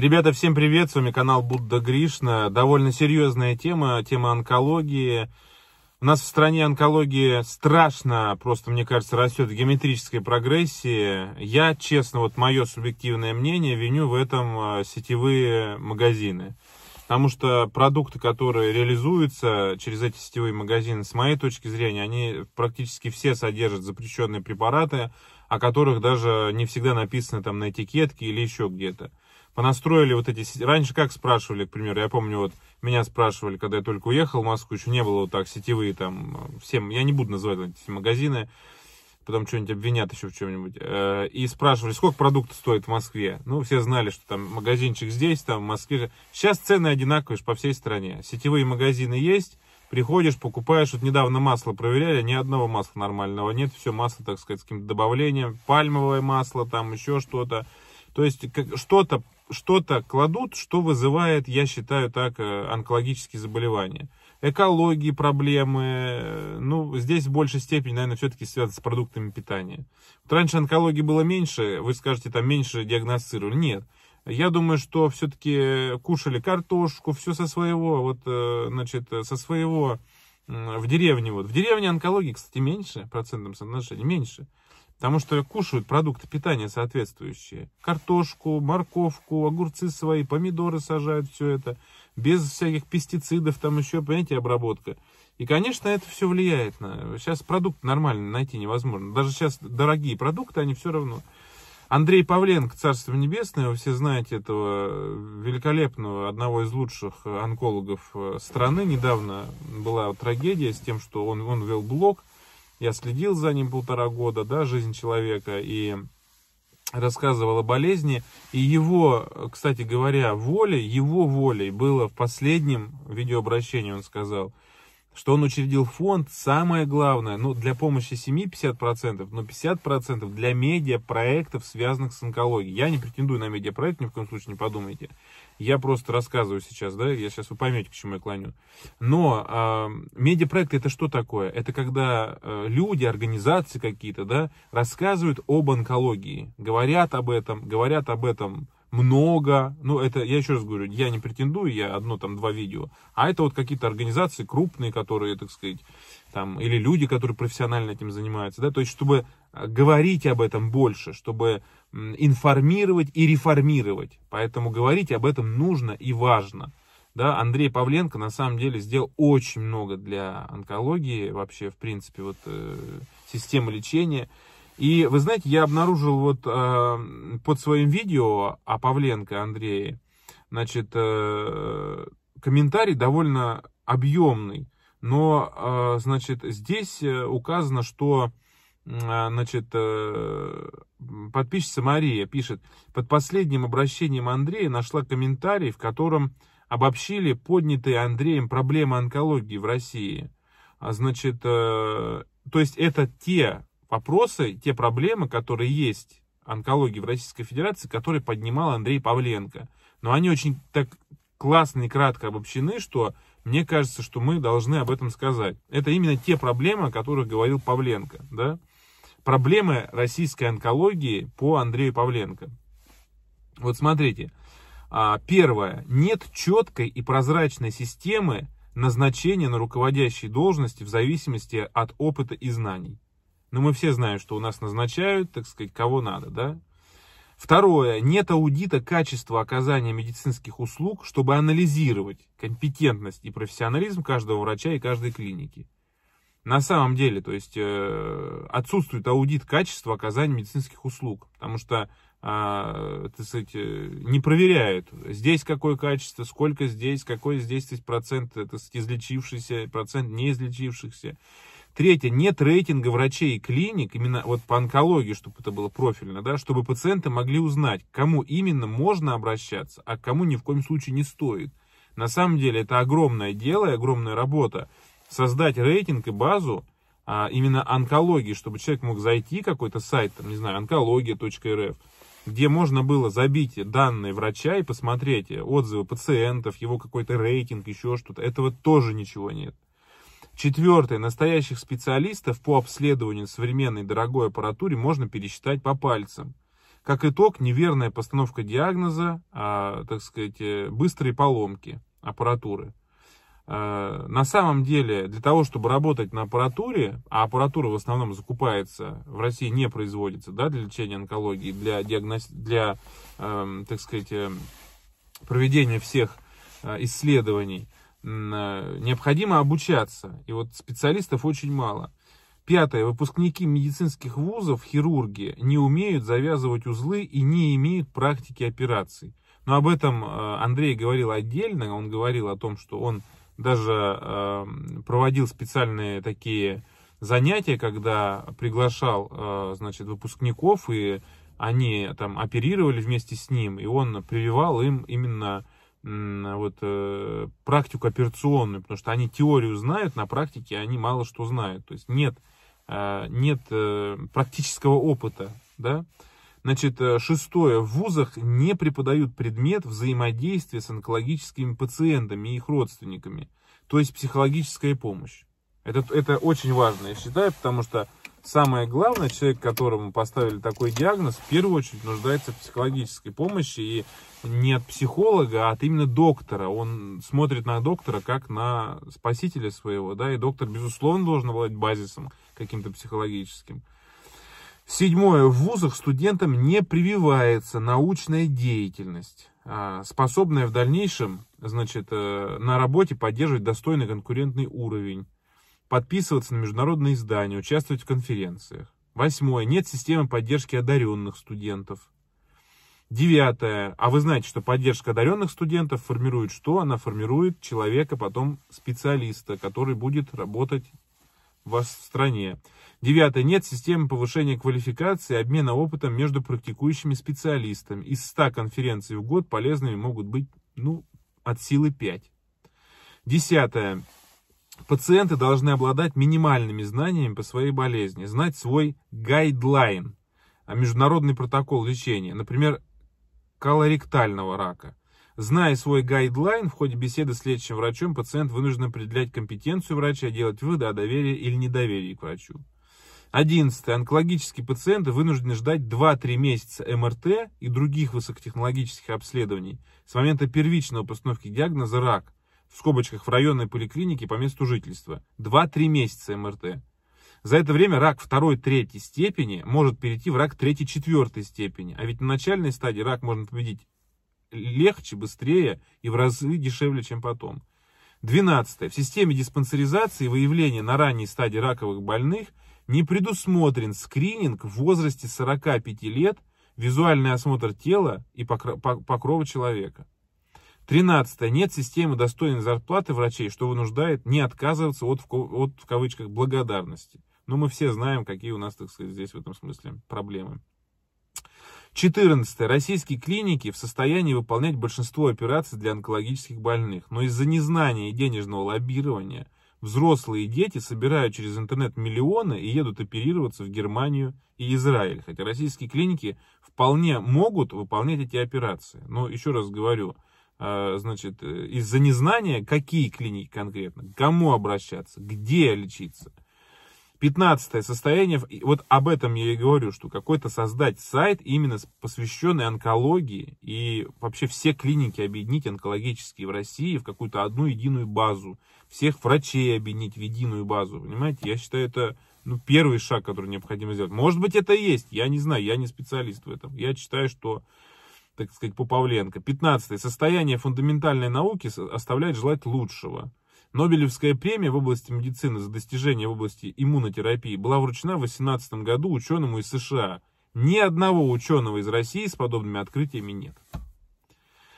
Ребята, всем привет, с вами канал Будда Гришна. Довольно серьезная тема, тема онкологии. У нас в стране онкология страшно, просто, мне кажется, растет в геометрической прогрессии. Я, честно, вот мое субъективное мнение виню в этом э, сетевые магазины. Потому что продукты, которые реализуются через эти сетевые магазины, с моей точки зрения, они практически все содержат запрещенные препараты, о которых даже не всегда написано там на этикетке или еще где-то. Понастроили вот эти... Раньше как спрашивали, к примеру, я помню, вот меня спрашивали, когда я только уехал в Москву, еще не было вот так сетевые там э, всем... Я не буду называть вот эти магазины, потом что-нибудь обвинят еще в чем-нибудь. Э, и спрашивали, сколько продукт стоит в Москве. Ну, все знали, что там магазинчик здесь, там в Москве. Сейчас цены одинаковые по всей стране. Сетевые магазины есть, Приходишь, покупаешь, вот недавно масло проверяли, ни одного масла нормального нет, все масло, так сказать, с каким-то добавлением, пальмовое масло, там еще что-то. То есть что-то что то кладут, что вызывает, я считаю так, э, онкологические заболевания. Экологии проблемы, э, ну, здесь в большей степени, наверное, все-таки связано с продуктами питания. Вот раньше онкологии было меньше, вы скажете, там меньше диагностировали. Нет, я думаю, что все-таки кушали картошку, все со своего, вот, э, значит, со своего в деревне. Вот. В деревне онкологии, кстати, меньше, процентом соотношении, меньше. Потому что кушают продукты питания соответствующие. Картошку, морковку, огурцы свои, помидоры сажают, все это. Без всяких пестицидов, там еще, понимаете, обработка. И, конечно, это все влияет на... Сейчас продукт нормально найти невозможно. Даже сейчас дорогие продукты, они все равно Андрей Павленко, Царство Небесное, вы все знаете этого великолепного, одного из лучших онкологов э, страны. Недавно была трагедия с тем, что он, он вел блог, я следил за ним полтора года, да, жизнь человека, и рассказывал о болезни. И его, кстати говоря, волей, его волей было в последнем видеообращении, он сказал – что он учредил фонд, самое главное, ну, для помощи семьи 50%, но 50% для медиапроектов, связанных с онкологией. Я не претендую на медиапроект, ни в коем случае не подумайте. Я просто рассказываю сейчас, да, я сейчас вы поймете, к чему я клоню. Но э, медиапроект это что такое? Это когда э, люди, организации какие-то, да, рассказывают об онкологии, говорят об этом, говорят об этом много. Ну, это, я еще раз говорю, я не претендую, я одно там, два видео. А это вот какие-то организации крупные, которые, так сказать, там, или люди, которые профессионально этим занимаются, да, то есть, чтобы э, говорить об этом больше, чтобы информировать и реформировать. Поэтому говорить об этом нужно и важно. Да, Андрей Павленко на самом деле сделал очень много для онкологии, вообще, в принципе, вот э, системы лечения. И вы знаете, я обнаружил вот э, под своим видео о Павленко Андрее, значит, э, комментарий довольно объемный. Но, э, значит, здесь э, указано, что э, значит, э, подписчица Мария пишет, под последним обращением Андрея нашла комментарий, в котором обобщили поднятые Андреем проблемы онкологии в России. А Значит, то есть это те вопросы, те проблемы, которые есть онкологии в Российской Федерации, которые поднимал Андрей Павленко. Но они очень так классно и кратко обобщены, что мне кажется, что мы должны об этом сказать. Это именно те проблемы, о которых говорил Павленко. Да? Проблемы российской онкологии по Андрею Павленко. Вот смотрите. А, первое. Нет четкой и прозрачной системы назначения на руководящие должности в зависимости от опыта и знаний. Но ну, мы все знаем, что у нас назначают, так сказать, кого надо, да? Второе. Нет аудита качества оказания медицинских услуг, чтобы анализировать компетентность и профессионализм каждого врача и каждой клиники. На самом деле, то есть э, отсутствует аудит качества оказания медицинских услуг, потому что, э, так сказать, э, не проверяют, здесь какое качество, сколько здесь, какой здесь процент, э, так сказать, излечившийся, процент неизлечившихся. Третье, нет рейтинга врачей и клиник, именно вот по онкологии, чтобы это было профильно, да, чтобы пациенты могли узнать, к кому именно можно обращаться, а к кому ни в коем случае не стоит. На самом деле это огромное дело и огромная работа. Создать рейтинг и базу а, именно онкологии, чтобы человек мог зайти какой-то сайт, там, не знаю, онкология.рф, где можно было забить данные врача и посмотреть отзывы пациентов, его какой-то рейтинг, еще что-то. Этого тоже ничего нет. Четвертое. Настоящих специалистов по обследованию современной дорогой аппаратуре можно пересчитать по пальцам. Как итог, неверная постановка диагноза, а, так сказать, э, быстрые поломки аппаратуры. Э, на самом деле, для того, чтобы работать на аппаратуре, а аппаратура в основном закупается, в России не производится да, для лечения онкологии, для, диагноз... для э, так сказать, эм, проведения всех э, исследований – Э, необходимо обучаться. И вот специалистов очень мало. Пятое. Выпускники медицинских вузов, хирурги, не умеют завязывать узлы и не имеют практики операций. Но об этом э, Андрей говорил отдельно. Он говорил о том, что он даже э, проводил специальные такие занятия, когда приглашал значит, выпускников, и они там оперировали вместе с ним, и он прививал им именно а вот, э, практику операционную, потому что они теорию знают, на практике они мало что знают. То есть нет, а, нет э, практического опыта. Да? Значит, э, шестое. В вузах не преподают предмет взаимодействия с онкологическими пациентами и их родственниками, то есть психологическая помощь. Это, это очень важно, я считаю, потому что Самое главное, человек, которому поставили такой диагноз, в первую очередь нуждается в психологической помощи. И не от психолога, а от именно доктора. Он смотрит на доктора как на спасителя своего. Да? И доктор, безусловно, должен обладать базисом каким-то психологическим. Седьмое. В вузах студентам не прививается научная деятельность, а, способная в дальнейшем значит, э, на работе поддерживать достойный конкурентный уровень подписываться на международные издания, участвовать в конференциях. Восьмое. Нет системы поддержки одаренных студентов. Девятое. А вы знаете, что поддержка одаренных студентов формирует что? Она формирует человека, потом специалиста, который будет работать в стране. Девятое. Нет системы повышения квалификации и обмена опытом между практикующими специалистами. Из 100 конференций в год полезными могут быть ну, от силы 5. Десятое. Пациенты должны обладать минимальными знаниями по своей болезни, знать свой гайдлайн, а международный протокол лечения, например, колоректального рака. Зная свой гайдлайн, в ходе беседы с лечащим врачом пациент вынужден определять компетенцию врача, а делать выводы о доверии или недоверии к врачу. 11. Онкологические пациенты вынуждены ждать 2-3 месяца МРТ и других высокотехнологических обследований с момента первичной постановки диагноза рак – в скобочках, в районной поликлинике по месту жительства. 2-3 месяца МРТ. За это время рак второй-третьей степени может перейти в рак третьей-четвертой степени. А ведь на начальной стадии рак можно победить легче, быстрее и в разы дешевле, чем потом. 12. В системе диспансеризации выявления на ранней стадии раковых больных не предусмотрен скрининг в возрасте 45 лет, визуальный осмотр тела и покрова человека. Тринадцатое. Нет системы достойной зарплаты врачей, что вынуждает не отказываться от, от в кавычках, благодарности. Но ну, мы все знаем, какие у нас, так сказать, здесь в этом смысле проблемы. 14. Российские клиники в состоянии выполнять большинство операций для онкологических больных, но из-за незнания и денежного лоббирования взрослые дети собирают через интернет миллионы и едут оперироваться в Германию и Израиль. Хотя российские клиники вполне могут выполнять эти операции. Но еще раз говорю, а, значит, э, из-за незнания, какие клиники конкретно, кому обращаться, где лечиться. Пятнадцатое состояние, вот об этом я и говорю, что какой-то создать сайт, именно посвященный онкологии, и вообще все клиники объединить онкологические в России в какую-то одну единую базу, всех врачей объединить в единую базу, понимаете, я считаю, это ну, первый шаг, который необходимо сделать. Может быть, это есть, я не знаю, я не специалист в этом, я считаю, что так сказать, по Пятнадцатое. Состояние фундаментальной науки оставляет желать лучшего. Нобелевская премия в области медицины за достижения в области иммунотерапии была вручена в 2018 году ученому из США. Ни одного ученого из России с подобными открытиями нет.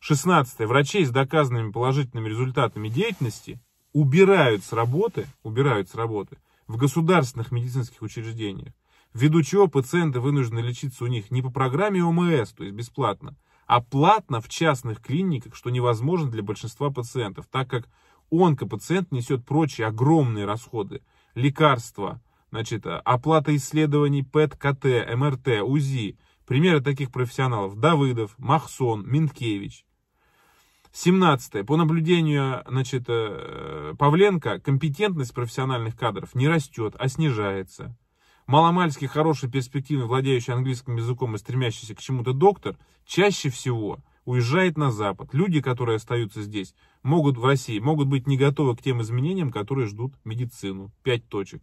16. Врачей с доказанными положительными результатами деятельности убирают с работы, убирают с работы в государственных медицинских учреждениях ввиду чего пациенты вынуждены лечиться у них не по программе ОМС, то есть бесплатно, а платно в частных клиниках, что невозможно для большинства пациентов, так как онкопациент несет прочие огромные расходы, лекарства, значит, оплата исследований ПЭТ, КТ, МРТ, УЗИ. Примеры таких профессионалов – Давыдов, Махсон, Минкевич. 17. По наблюдению значит, э, Павленко, компетентность профессиональных кадров не растет, а снижается маломальски хороший, перспективный, владеющий английским языком и стремящийся к чему-то доктор, чаще всего уезжает на Запад. Люди, которые остаются здесь, могут в России, могут быть не готовы к тем изменениям, которые ждут медицину. Пять точек.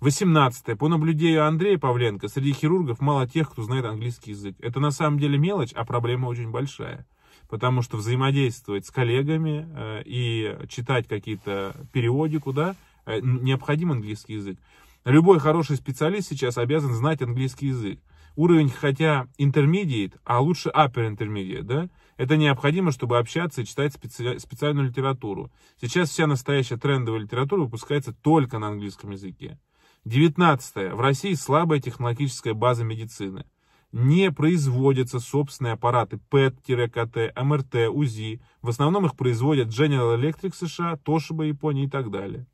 18. По наблюдению Андрея Павленко, среди хирургов мало тех, кто знает английский язык. Это на самом деле мелочь, а проблема очень большая. Потому что взаимодействовать с коллегами э, и читать какие-то периодику, да, э, необходим английский язык. Любой хороший специалист сейчас обязан знать английский язык. Уровень хотя intermediate, а лучше upper intermediate, да? Это необходимо, чтобы общаться и читать специ... специальную литературу. Сейчас вся настоящая трендовая литература выпускается только на английском языке. 19. В России слабая технологическая база медицины. Не производятся собственные аппараты ПЭТ-КТ, МРТ, эм УЗИ. В основном их производят General Electric США, Toshiba Японии и так далее.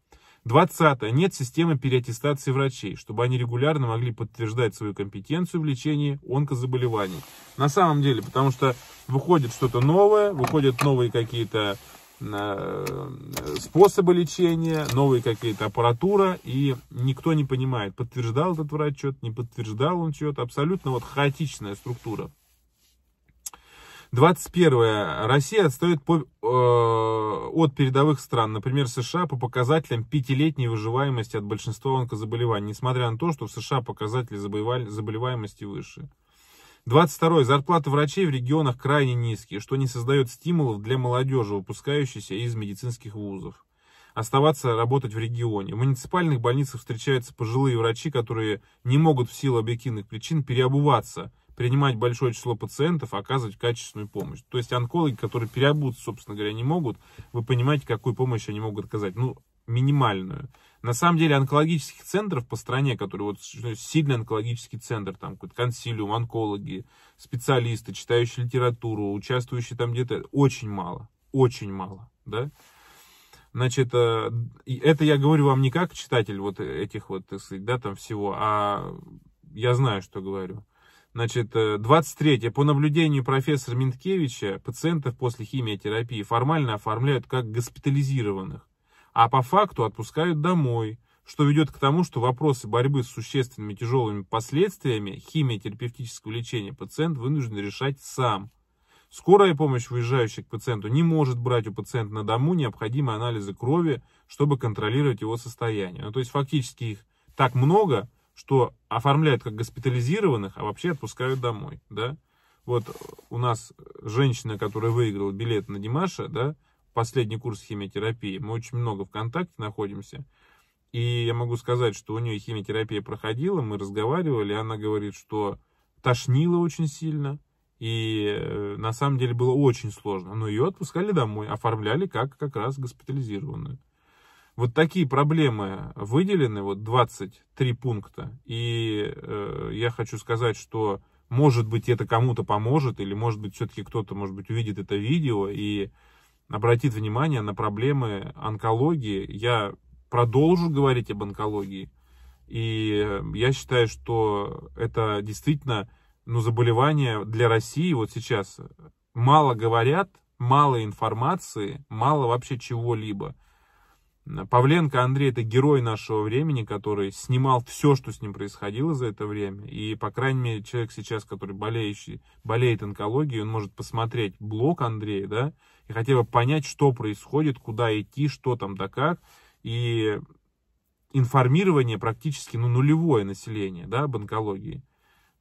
20. Нет системы переаттестации врачей, чтобы они регулярно могли подтверждать свою компетенцию в лечении онкозаболеваний. На самом деле, потому что выходит что-то новое, выходят новые какие-то э, способы лечения, новые какие-то аппаратура, и никто не понимает, подтверждал этот врач что-то, не подтверждал он что-то. Абсолютно вот хаотичная структура. 21. Россия отстает по, э, от передовых стран, например, США, по показателям пятилетней выживаемости от большинства онкозаболеваний, несмотря на то, что в США показатели заболеваемости выше. 22. Зарплата врачей в регионах крайне низкие, что не создает стимулов для молодежи, выпускающейся из медицинских вузов. Оставаться работать в регионе. В муниципальных больницах встречаются пожилые врачи, которые не могут в силу объективных причин переобуваться принимать большое число пациентов, оказывать качественную помощь. То есть онкологи, которые переобуться, собственно говоря, не могут, вы понимаете, какую помощь они могут оказать. Ну, минимальную. На самом деле онкологических центров по стране, которые вот ну, сильный онкологический центр, там какой-то консилиум, онкологи, специалисты, читающие литературу, участвующие там где-то, очень мало, очень мало, да. Значит, э, это я говорю вам не как читатель вот этих вот, так сказать, да, там всего, а я знаю, что говорю. Значит, 23. Э, по наблюдению профессора Минткевича, пациентов после химиотерапии формально оформляют как госпитализированных, а по факту отпускают домой, что ведет к тому, что вопросы борьбы с существенными тяжелыми последствиями химиотерапевтического лечения пациент вынужден решать сам. Скорая помощь, выезжающая к пациенту, не может брать у пациента на дому необходимые анализы крови, чтобы контролировать его состояние. Ну, то есть фактически их так много, что оформляют как госпитализированных, а вообще отпускают домой, да. Вот у нас женщина, которая выиграла билет на Димаша, да, последний курс химиотерапии, мы очень много в контакте находимся, и я могу сказать, что у нее химиотерапия проходила, мы разговаривали, она говорит, что тошнило очень сильно, и э, на самом деле было очень сложно. Но ее отпускали домой, оформляли как как раз госпитализированную. Вот такие проблемы выделены, вот 23 пункта. И э, я хочу сказать, что может быть это кому-то поможет, или может быть все-таки кто-то, может быть, увидит это видео и обратит внимание на проблемы онкологии. Я продолжу говорить об онкологии. И э, я считаю, что это действительно ну, заболевание для России вот сейчас. Мало говорят, мало информации, мало вообще чего-либо. Павленко Андрей это герой нашего времени, который снимал все, что с ним происходило за это время. И, по крайней мере, человек сейчас, который болеющий, болеет онкологией, он может посмотреть блог Андрея, да, и хотя бы понять, что происходит, куда идти, что там да как. И информирование практически ну, нулевое население да, об онкологии.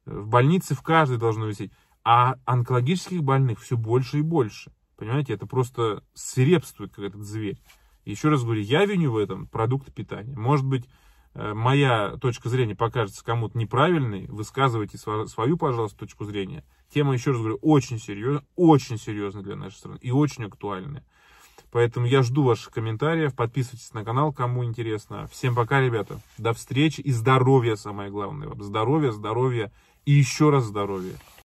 В больнице в каждой должно висеть. А онкологических больных все больше и больше. Понимаете, это просто свирепствует как этот зверь. Еще раз говорю, я виню в этом продукт питания. Может быть, э, моя точка зрения покажется кому-то неправильной, высказывайте свою, пожалуйста, точку зрения. Тема, еще раз говорю, очень серьезная, очень серьезная для нашей страны и очень актуальная. Поэтому я жду ваших комментариев, подписывайтесь на канал, кому интересно. Всем пока, ребята, до встречи и здоровья самое главное вам. Здоровья, здоровья и еще раз здоровья.